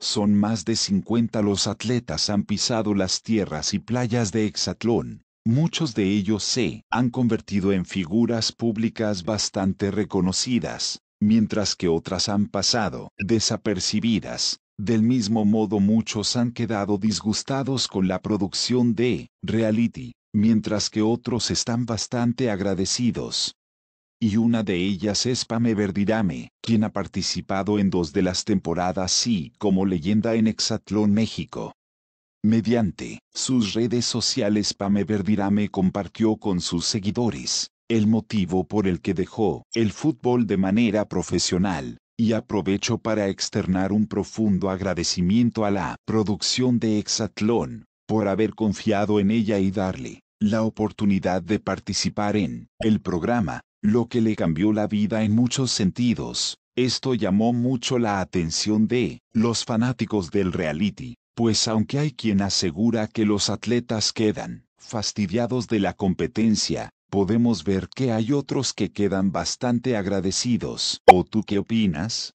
Son más de 50 los atletas han pisado las tierras y playas de Hexatlón. Muchos de ellos se han convertido en figuras públicas bastante reconocidas, mientras que otras han pasado desapercibidas. Del mismo modo muchos han quedado disgustados con la producción de reality, mientras que otros están bastante agradecidos y una de ellas es Pame Verdirame, quien ha participado en dos de las temporadas y como leyenda en Exatlón México. Mediante sus redes sociales Pame Verdirame compartió con sus seguidores el motivo por el que dejó el fútbol de manera profesional, y aprovecho para externar un profundo agradecimiento a la producción de Exatlón, por haber confiado en ella y darle la oportunidad de participar en el programa, lo que le cambió la vida en muchos sentidos. Esto llamó mucho la atención de los fanáticos del reality, pues aunque hay quien asegura que los atletas quedan fastidiados de la competencia, podemos ver que hay otros que quedan bastante agradecidos. ¿O tú qué opinas?